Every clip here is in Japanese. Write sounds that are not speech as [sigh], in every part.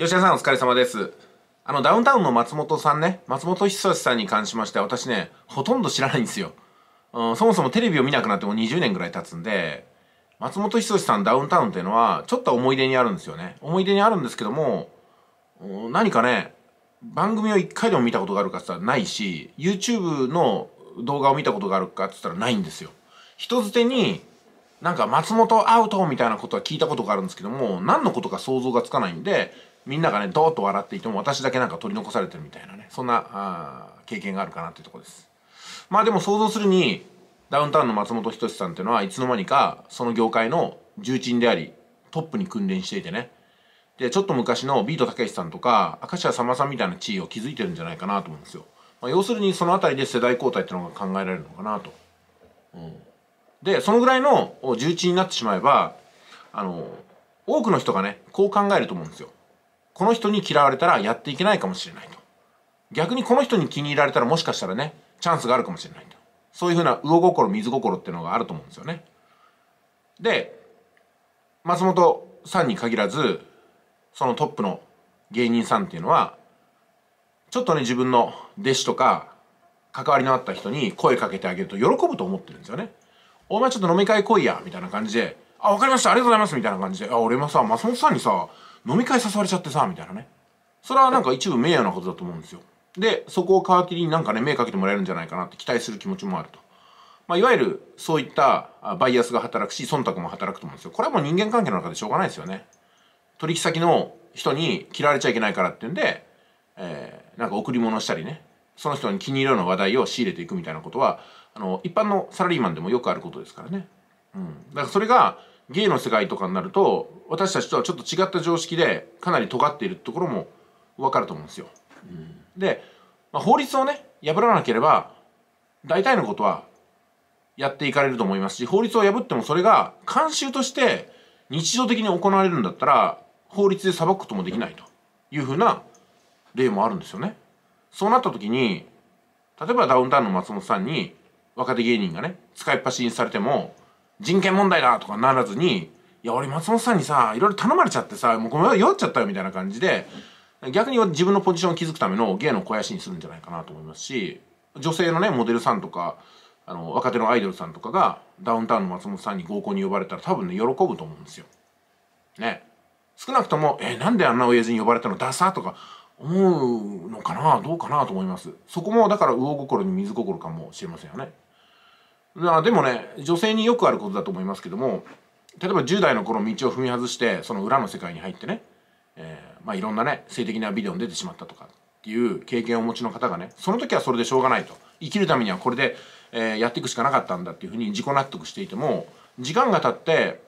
吉田さんお疲れ様です。あの、ダウンタウンの松本さんね、松本久志さんに関しましては、私ね、ほとんど知らないんですよ。うん、そもそもテレビを見なくなってもう20年ぐらい経つんで、松本人志さんダウンタウンっていうのは、ちょっと思い出にあるんですよね。思い出にあるんですけども、何かね、番組を一回でも見たことがあるかって言ったらないし、YouTube の動画を見たことがあるかって言ったらないんですよ。人づてに、なんか松本アウトみたいなことは聞いたことがあるんですけども、何のことか想像がつかないんで、みんながねドーッと笑っていても私だけなんか取り残されてるみたいなねそんなあ経験があるかなっていうとこですまあでも想像するにダウンタウンの松本人志さんっていうのはいつの間にかその業界の重鎮でありトップに君臨していてねでちょっと昔のビートたけしさんとか明石家さんまさんみたいな地位を築いてるんじゃないかなと思うんですよ、まあ、要するにその辺りで世代交代っていうのが考えられるのかなと、うん、でそのぐらいの重鎮になってしまえばあの多くの人がねこう考えると思うんですよこの人に嫌われたらやっていけないかもしれないと。逆にこの人に気に入られたらもしかしたらね、チャンスがあるかもしれないと。そういうふうな魚心、水心っていうのがあると思うんですよね。で、松本さんに限らず、そのトップの芸人さんっていうのは、ちょっとね、自分の弟子とか、関わりのあった人に声かけてあげると喜ぶと思ってるんですよね。お前ちょっと飲み会来いや、みたいな感じで、あ、わかりました、ありがとうございます、みたいな感じで、あ、俺もさ、松本さんにさ、飲み会誘われちゃってさみたいなねそれはなんか一部名誉なことだと思うんですよでそこを皮切りになんかね目かけてもらえるんじゃないかなって期待する気持ちもあると、まあ、いわゆるそういったバイアスが働くし忖度も働くと思うんですよこれはもう人間関係の中でしょうがないですよね取引先の人に嫌われちゃいけないからっていうんで、えー、なんか贈り物したりねその人に気に入るような話題を仕入れていくみたいなことはあの一般のサラリーマンでもよくあることですからね、うん、だからそれが芸の世界とかになると私たちとはちょっと違った常識でかなり尖っているところも分かると思うんですよ。うん、で、まあ、法律をね破らなければ大体のことはやっていかれると思いますし法律を破ってもそれが慣習として日常的に行われるんだったら法律で裁くこともできないというふうな例もあるんですよね。そうなった時に例えばダウンタウンの松本さんに若手芸人がね使いっ走りにされても人権問題だとかならずに、いや、俺松本さんにさ、いろいろ頼まれちゃってさ、もうごめん、酔っちゃったよみたいな感じで、逆に自分のポジションを築くための芸の肥やしにするんじゃないかなと思いますし、女性のね、モデルさんとか、あの、若手のアイドルさんとかが、ダウンタウンの松本さんに合コンに呼ばれたら多分ね、喜ぶと思うんですよ。ね。少なくとも、え、なんであんな親父に呼ばれたのダサとか、思うのかなどうかなと思います。そこも、だから、魚心に水心かもしれませんよね。なでもね女性によくあることだと思いますけども例えば10代の頃道を踏み外してその裏の世界に入ってね、えー、まあ、いろんなね性的なビデオに出てしまったとかっていう経験をお持ちの方がねその時はそれでしょうがないと生きるためにはこれで、えー、やっていくしかなかったんだっていうふうに自己納得していても時間が経って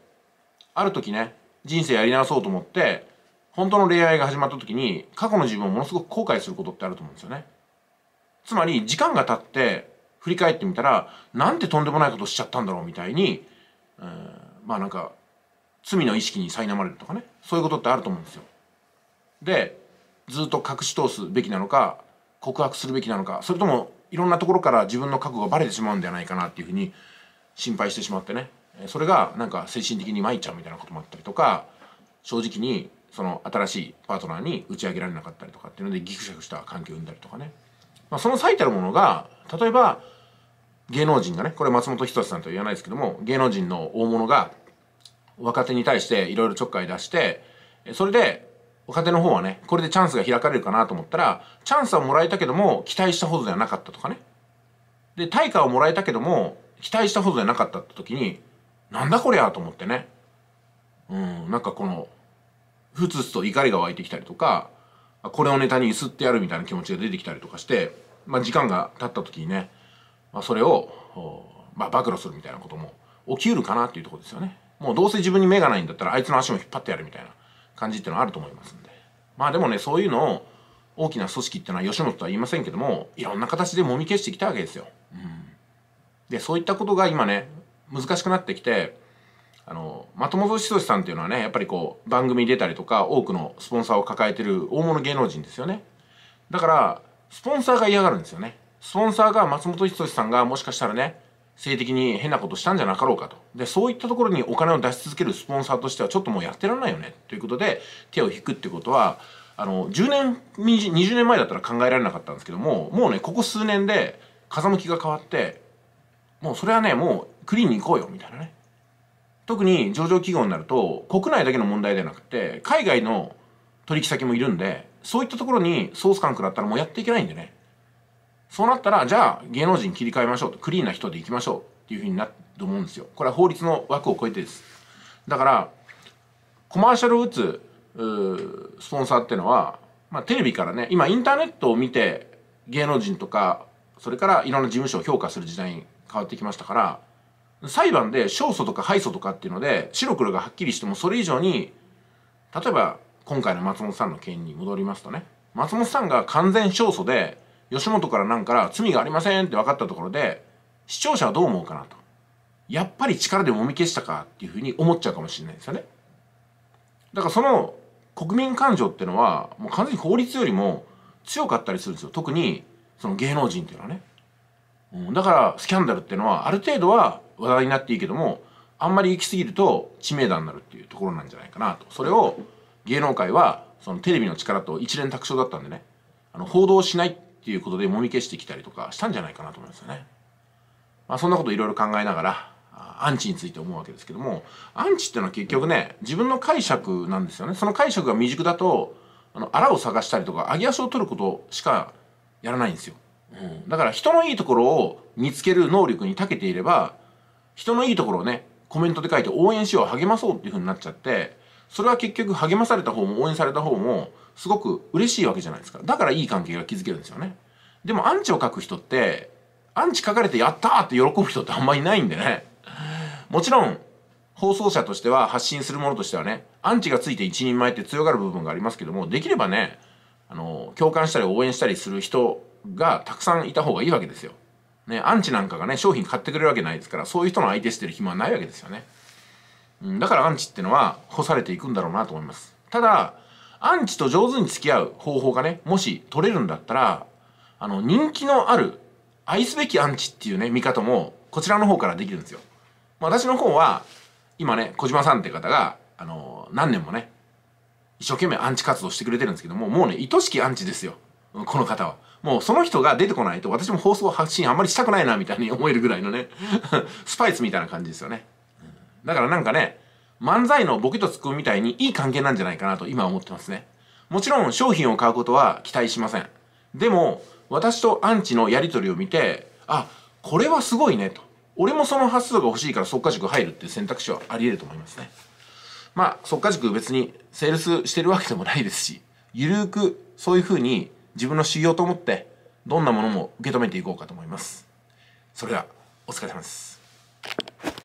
ある時ね人生やり直そうと思って本当の恋愛が始まった時に過去の自分をものすごく後悔することってあると思うんですよね。つまり時間が経って振り返ってみたらなんてとんでもないことしちゃったんだろうみたいに、えー、まあなんか罪の意識に苛まれるとかねそういうことってあると思うんですよ。でずっと隠し通すべきなのか告白するべきなのかそれともいろんなところから自分の覚悟がバレてしまうんではないかなっていうふうに心配してしまってねそれがなんか精神的に参っちゃうみたいなこともあったりとか正直にその新しいパートナーに打ち上げられなかったりとかっていうのでギクシャクした関係を生んだりとかね、まあ、その最たるものが例えば芸能人がねこれ松本人志さんとは言わないですけども芸能人の大物が若手に対していろいろちょっかい出してそれで若手の方はねこれでチャンスが開かれるかなと思ったらチャンスはもらえたけども期待したほどではなかったとかねで対価をもらえたけども期待したほどではなかったって時になんだこりゃと思ってねうんなんかこのふつふつと怒りが湧いてきたりとかこれをネタに揺すってやるみたいな気持ちが出てきたりとかして、まあ、時間が経った時にねまあ、それを、まあ、暴露するみたいなことも起きうるかなっていうとこですよね。もうどうせ自分に目がないんだったらあいつの足も引っ張ってやるみたいな感じっていうのはあると思いますんで。まあでもね、そういうのを大きな組織っていうのは吉本とは言いませんけども、いろんな形でもみ消してきたわけですよ。うん、で、そういったことが今ね、難しくなってきて、あの、し本志さんっていうのはね、やっぱりこう、番組に出たりとか、多くのスポンサーを抱えてる大物芸能人ですよね。だから、スポンサーが嫌がるんですよね。スポンサーが松本人志さんがもしかしたらね性的に変なことしたんじゃなかろうかとでそういったところにお金を出し続けるスポンサーとしてはちょっともうやってらんないよねということで手を引くってことはあの10年20年前だったら考えられなかったんですけどももうねここ数年で風向きが変わってもうそれはねもうクリーンに行こうよみたいなね特に上場企業になると国内だけの問題ではなくて海外の取引先もいるんでそういったところにソース感食らったらもうやっていけないんでねそうなったら、じゃあ芸能人切り替えましょうと、クリーンな人でいきましょうっていうふうになると思うんですよ。これは法律の枠を超えてです。だから、コマーシャルを打つスポンサーっていうのは、まあ、テレビからね、今インターネットを見て芸能人とか、それからいろんな事務所を評価する時代に変わってきましたから、裁判で勝訴とか敗訴とかっていうので、白黒がはっきりしてもそれ以上に、例えば今回の松本さんの件に戻りますとね、松本さんが完全勝訴で吉本からなんから罪がありませんって分かったところで、視聴者はどう思うかなと。やっぱり力でもみ消したかっていうふうに思っちゃうかもしれないですよね。だからその国民感情っていうのは、もう完全に法律よりも強かったりするんですよ。特に、その芸能人っていうのはね。うん、だから、スキャンダルっていうのは、ある程度は話題になっていいけども、あんまり行き過ぎると知名度になるっていうところなんじゃないかなと。それを芸能界は、そのテレビの力と一連卓上だったんでね、あの報道しないっていうことでもみ消してきたりとかしたんじゃないかなと思いますよね。まあ、そんなこといろいろ考えながらアンチについて思うわけですけどもアンチっていうのは結局ね自分の解釈なんですよねその解釈が未熟だとあの荒を探したりとか揚げ足を取ることしかやらないんですよ、うん、だから人のいいところを見つける能力に長けていれば人のいいところをねコメントで書いて応援しよう励まそうっていうふうになっちゃってそれは結局励まされた方も応援された方もすごく嬉しいわけじゃないですかだからいい関係が築けるんですよねでもアンチを書く人ってアンチ書かれてやったって喜ぶ人ってあんまりいないんでねもちろん放送者としては発信するものとしてはねアンチがついて一人前って強がる部分がありますけどもできればねあの共感したり応援したりする人がたくさんいた方がいいわけですよ。ね、アンチなんかがね商品買ってくれるわけないですからそういう人の相手してる暇はないわけですよね。うん、だからアンチってのは干されていくんだろうなと思いますただアンチと上手に付き合う方法がねもし取れるんだったらあの人気のある愛すべきアンチっていうね見方もこちらの方からできるんですよ、まあ、私の方は今ね小島さんって方があの何年もね一生懸命アンチ活動してくれてるんですけどももうね愛しきアンチですよこの方はもうその人が出てこないと私も放送発信あんまりしたくないなみたいに思えるぐらいのね [laughs] スパイスみたいな感じですよねだからなんかね、漫才のボケとツッコミみたいにいい関係なんじゃないかなと今思ってますね。もちろん商品を買うことは期待しません。でも、私とアンチのやり取りを見て、あ、これはすごいねと。俺もその発想が欲しいから即価塾入るっていう選択肢はあり得ると思いますね。まあ、即価塾別にセールスしてるわけでもないですし、ゆるーくそういうふうに自分の修行と思って、どんなものも受け止めていこうかと思います。それでは、お疲れ様です。